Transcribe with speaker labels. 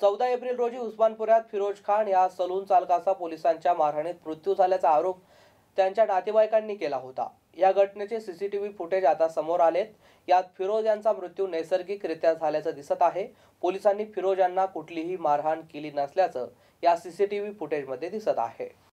Speaker 1: चौदा एप्रिल रोजी उस्मानपुरात फिरोज खान या सलून चालकाचा पोलिसांच्या मारहाणीत मृत्यू झाल्याचा आरोप त्यांच्या नातेवाईकांनी केला होता या घटनेचे सीसीटीव्ही फुटेज आता समोर आलेत यात फिरोज यांचा मृत्यू नैसर्गिकरित्या झाल्याचं दिसत आहे पोलिसांनी फिरोज यांना कुठलीही मारहाण केली नसल्याचं या सीसीटीव्ही फुटेजमध्ये दिसत आहे